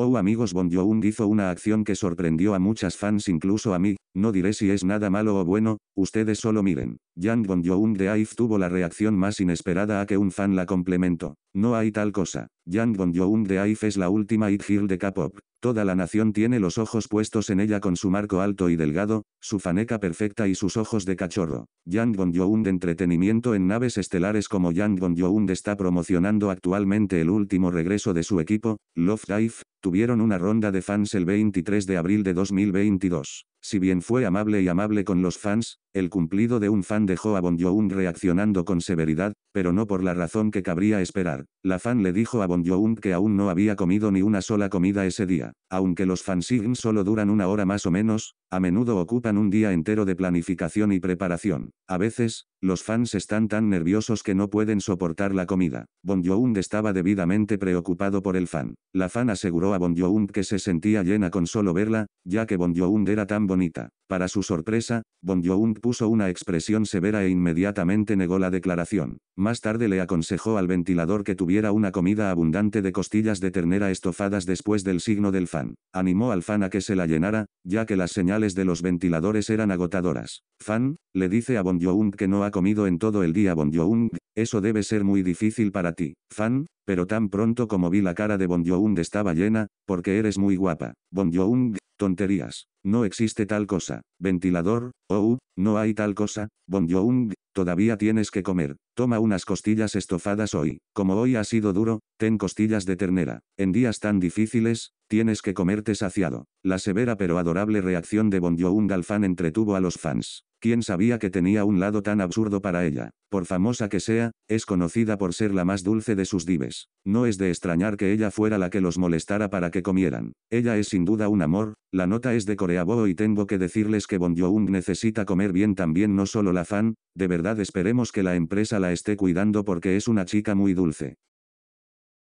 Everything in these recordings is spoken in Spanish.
Oh amigos Bong Joon hizo una acción que sorprendió a muchas fans incluso a mí, no diré si es nada malo o bueno, ustedes solo miren. Yang Bong Joon de IVE tuvo la reacción más inesperada a que un fan la complementó. No hay tal cosa. Yang Bong Joon de IVE es la última hit girl de K-pop. Toda la nación tiene los ojos puestos en ella con su marco alto y delgado, su faneca perfecta y sus ojos de cachorro. Yang Gong-yoon de entretenimiento en naves estelares como Yang Gong-yoon está promocionando actualmente el último regreso de su equipo, Love Life, tuvieron una ronda de fans el 23 de abril de 2022. Si bien fue amable y amable con los fans, el cumplido de un fan dejó a Bon Joon reaccionando con severidad, pero no por la razón que cabría esperar. La fan le dijo a Bon Joon que aún no había comido ni una sola comida ese día. Aunque los fansign solo duran una hora más o menos, a menudo ocupan un día entero de planificación y preparación. A veces, los fans están tan nerviosos que no pueden soportar la comida. Bon Joon estaba debidamente preocupado por el fan. La fan aseguró a Bon Joon que se sentía llena con solo verla, ya que Bon Joon era tan bonita. Para su sorpresa, Bon Joon puso una expresión severa e inmediatamente negó la declaración. Más tarde le aconsejó al ventilador que tuviera una comida abundante de costillas de ternera estofadas después del signo del fan. Animó al fan a que se la llenara, ya que las señales de los ventiladores eran agotadoras. Fan, le dice a Bon Joong que no ha comido en todo el día. Bon Joong eso debe ser muy difícil para ti, fan, pero tan pronto como vi la cara de Bon Young estaba llena, porque eres muy guapa. Bon Young, tonterías. No existe tal cosa. Ventilador, oh, no hay tal cosa. Bon Young, todavía tienes que comer. Toma unas costillas estofadas hoy. Como hoy ha sido duro, ten costillas de ternera. En días tan difíciles, Tienes que comerte saciado. La severa pero adorable reacción de Bong al fan entretuvo a los fans. ¿Quién sabía que tenía un lado tan absurdo para ella? Por famosa que sea, es conocida por ser la más dulce de sus dives. No es de extrañar que ella fuera la que los molestara para que comieran. Ella es sin duda un amor, la nota es de Coreaboo y tengo que decirles que Bong necesita comer bien también no solo la fan, de verdad esperemos que la empresa la esté cuidando porque es una chica muy dulce.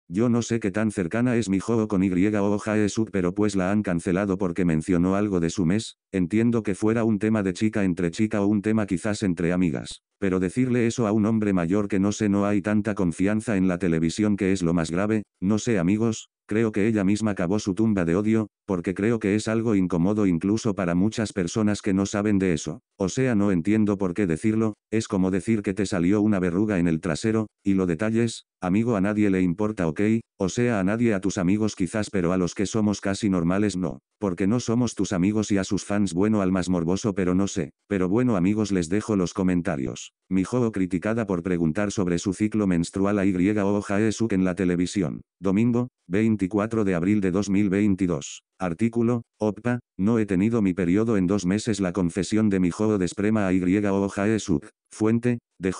Yo no sé qué tan cercana es mi juego con Y o Jaesuk pero pues la han cancelado porque mencionó algo de su mes, entiendo que fuera un tema de chica entre chica o un tema quizás entre amigas. Pero decirle eso a un hombre mayor que no sé no hay tanta confianza en la televisión que es lo más grave, no sé amigos, creo que ella misma cavó su tumba de odio, porque creo que es algo incómodo incluso para muchas personas que no saben de eso. O sea no entiendo por qué decirlo, es como decir que te salió una verruga en el trasero, y lo detalles, Amigo a nadie le importa, ok, o sea a nadie a tus amigos quizás pero a los que somos casi normales no, porque no somos tus amigos y a sus fans bueno al más morboso pero no sé, pero bueno amigos les dejo los comentarios. Mi juego criticada por preguntar sobre su ciclo menstrual a Y o Jaesuk en la televisión. Domingo, 24 de abril de 2022. Artículo, OPA, no he tenido mi periodo en dos meses la confesión de mi de desprema a Y o Jaesuk. Fuente, de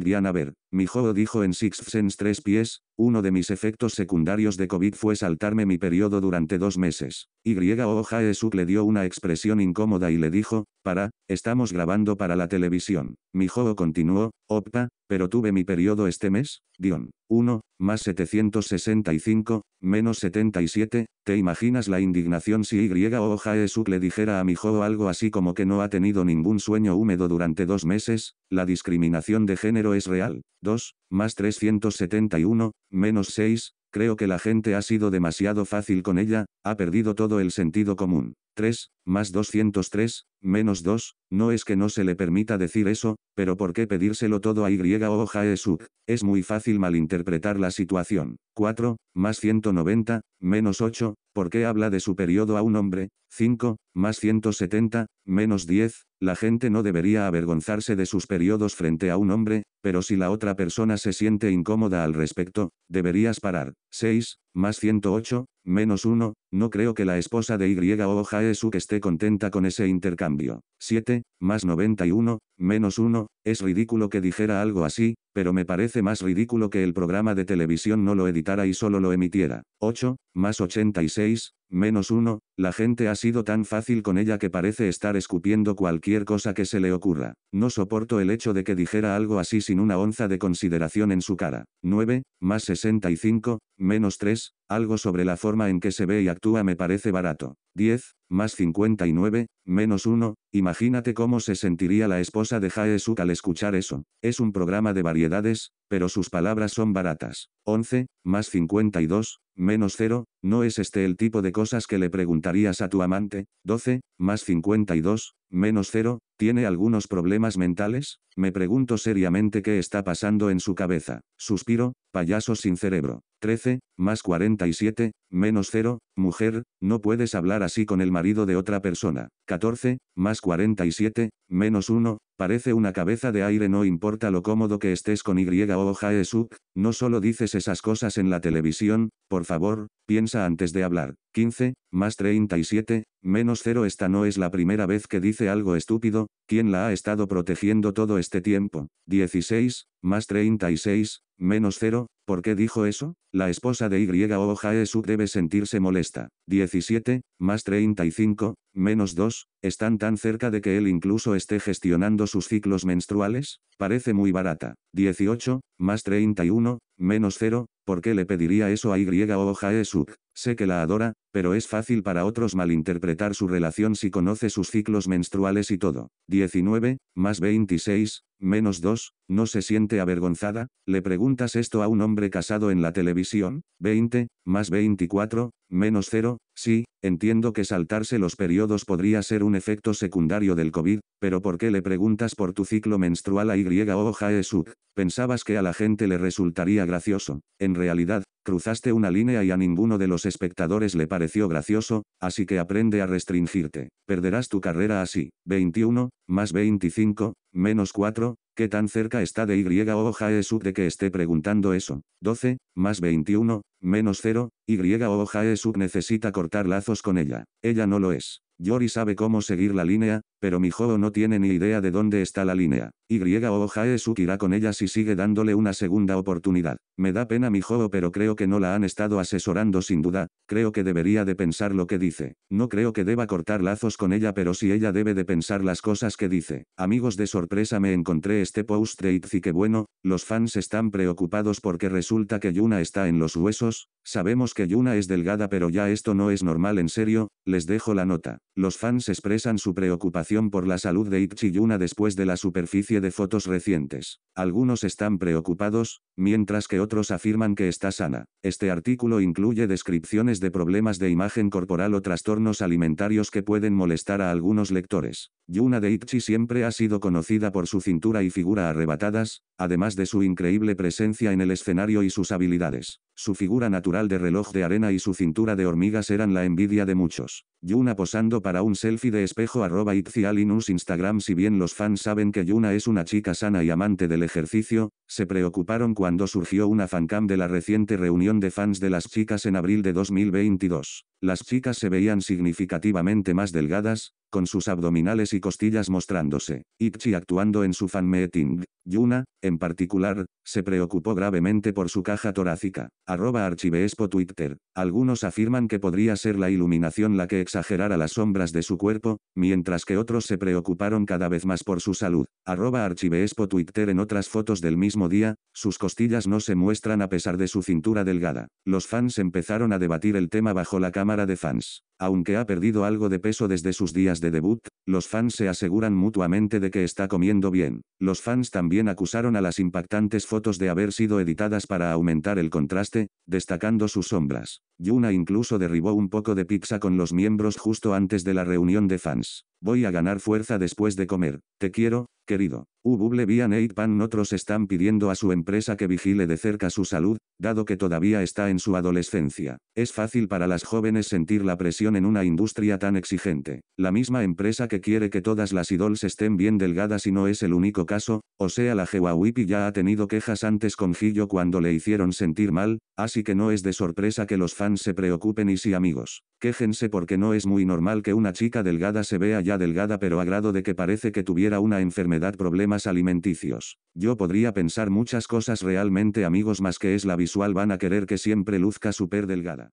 Grian a Ver, mi dijo en Sixth Sense tres pies, uno de mis efectos secundarios de COVID fue saltarme mi periodo durante dos meses. Y o suk le dio una expresión incómoda y le dijo, para, estamos grabando para la televisión. Mi continuó, opta, pero tuve mi periodo este mes, Dion, 1, más 765, menos 77, ¿te imaginas la indignación si Y o e Suk le dijera a mi hijo algo así como que no ha tenido ningún sueño húmedo durante dos meses? La discriminación de género es real, 2, más 371, menos 6, creo que la gente ha sido demasiado fácil con ella, ha perdido todo el sentido común. 3, más 203, menos 2, no es que no se le permita decir eso, pero ¿por qué pedírselo todo a Y o Jaesuk? Es muy fácil malinterpretar la situación. 4, más 190, menos 8, ¿por qué habla de su periodo a un hombre? 5, más 170, menos 10, la gente no debería avergonzarse de sus periodos frente a un hombre, pero si la otra persona se siente incómoda al respecto, deberías parar. 6, más 108, menos 1, no creo que la esposa de Y.O. Jaesuk esté contenta con ese intercambio. 7, más 91, menos 1, es ridículo que dijera algo así, pero me parece más ridículo que el programa de televisión no lo editara y solo lo emitiera. 8, más 86, menos 1, la gente ha sido tan fácil con ella que parece estar escupiendo cualquier cosa que se le ocurra. No soporto el hecho de que dijera algo así sin una onza de consideración en su cara. 9, más 65, menos 3, algo sobre la forma en que se ve y actúa tua me parece barato. 10, más 59, menos 1, imagínate cómo se sentiría la esposa de Jae al escuchar eso. Es un programa de variedades, pero sus palabras son baratas. 11, más 52, menos 0, ¿no es este el tipo de cosas que le preguntarías a tu amante? 12, más 52, menos cero, ¿tiene algunos problemas mentales? Me pregunto seriamente qué está pasando en su cabeza. Suspiro, payaso sin cerebro. 13, más 47, menos 0, mujer, no puedes hablar así con el marido de otra persona. 14, más 47, menos 1, Parece una cabeza de aire no importa lo cómodo que estés con Y o Jaesuk, no solo dices esas cosas en la televisión, por favor, piensa antes de hablar. 15, más 37, menos 0 Esta no es la primera vez que dice algo estúpido, ¿quién la ha estado protegiendo todo este tiempo? 16, más 36, Menos 0, ¿por qué dijo eso? La esposa de Y.O.O. Jaesuk debe sentirse molesta. 17, más 35, menos 2, ¿están tan cerca de que él incluso esté gestionando sus ciclos menstruales? Parece muy barata. 18, más 31, menos 0, ¿por qué le pediría eso a Y.O.O. Jaesuk? Sé que la adora, pero es fácil para otros malinterpretar su relación si conoce sus ciclos menstruales y todo. 19, más 26, menos 2, ¿no se siente avergonzada? Le preguntas esto a un hombre casado en la televisión. 20, más 24, menos 0, sí, entiendo que saltarse los periodos podría ser un efecto secundario del COVID, pero ¿por qué le preguntas por tu ciclo menstrual a Y o Jaesuk? Pensabas que a la gente le resultaría gracioso. En realidad, Cruzaste una línea y a ninguno de los espectadores le pareció gracioso, así que aprende a restringirte. Perderás tu carrera así. 21, más 25, menos 4, ¿qué tan cerca está de Y o e de que esté preguntando eso? 12, más 21, menos 0, Y o e necesita cortar lazos con ella. Ella no lo es. Yori sabe cómo seguir la línea, pero Miho no tiene ni idea de dónde está la línea. Y o Jaesuk irá con ella si sigue dándole una segunda oportunidad. Me da pena mi Miho pero creo que no la han estado asesorando sin duda. Creo que debería de pensar lo que dice. No creo que deba cortar lazos con ella pero si ella debe de pensar las cosas que dice. Amigos de sorpresa me encontré este post de y que bueno, los fans están preocupados porque resulta que Yuna está en los huesos. Sabemos que Yuna es delgada pero ya esto no es normal en serio, les dejo la nota. Los fans expresan su preocupación por la salud de Yuna después de la superficie de fotos recientes. Algunos están preocupados, mientras que otros afirman que está sana. Este artículo incluye descripciones de problemas de imagen corporal o trastornos alimentarios que pueden molestar a algunos lectores. Yuna de Itchi siempre ha sido conocida por su cintura y figura arrebatadas, además de su increíble presencia en el escenario y sus habilidades. Su figura natural de reloj de arena y su cintura de hormigas eran la envidia de muchos. Yuna posando para un selfie de espejo arroba Itzy Instagram Si bien los fans saben que Yuna es una chica sana y amante del ejercicio, se preocuparon cuando surgió una fancam de la reciente reunión de fans de las chicas en abril de 2022. Las chicas se veían significativamente más delgadas, con sus abdominales y costillas mostrándose. Itchi actuando en su fan Yuna, en particular, se preocupó gravemente por su caja torácica. Arroba archivespo Twitter. Algunos afirman que podría ser la iluminación la que exagerara las sombras de su cuerpo, mientras que otros se preocuparon cada vez más por su salud. Arroba archivespo Twitter en otras fotos del mismo día, sus costillas no se muestran a pesar de su cintura delgada. Los fans empezaron a debatir el tema bajo la cama de fans. Aunque ha perdido algo de peso desde sus días de debut, los fans se aseguran mutuamente de que está comiendo bien. Los fans también acusaron a las impactantes fotos de haber sido editadas para aumentar el contraste, destacando sus sombras. Yuna incluso derribó un poco de pizza con los miembros justo antes de la reunión de fans. Voy a ganar fuerza después de comer. Te quiero, querido. Pan otros están pidiendo a su empresa que vigile de cerca su salud, dado que todavía está en su adolescencia. Es fácil para las jóvenes sentir la presión en una industria tan exigente. La misma empresa que quiere que todas las idols estén bien delgadas y no es el único caso, o sea la Jewawipi ya ha tenido quejas antes con Gillo cuando le hicieron sentir mal, así que no es de sorpresa que los fans se preocupen y si amigos. Quéjense porque no es muy normal que una chica delgada se vea ya delgada pero a grado de que parece que tuviera una enfermedad problema alimenticios. Yo podría pensar muchas cosas realmente amigos más que es la visual van a querer que siempre luzca súper delgada.